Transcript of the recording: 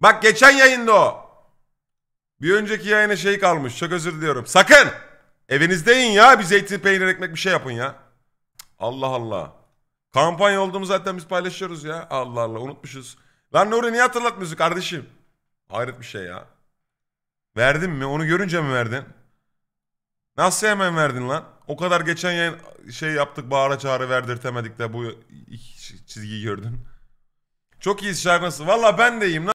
Bak geçen yayında o. Bir önceki yayına şey kalmış. Çok özür diliyorum. Sakın! Evinizde yiyin ya. Bir zeytin peynir ekmek bir şey yapın ya. Allah Allah. Kampanya olduğumu zaten biz paylaşıyoruz ya. Allah Allah unutmuşuz. Lan Nuri niye hatırlatmıyorsun kardeşim? Hayret bir şey ya. Verdin mi? Onu görünce mi verdin? Nasıl hemen verdin lan? O kadar geçen yayın şey yaptık bağıra çağrı verdirtemedik de bu çizgiyi gördün. Çok iyi şarkısı. Valla ben deyim lan.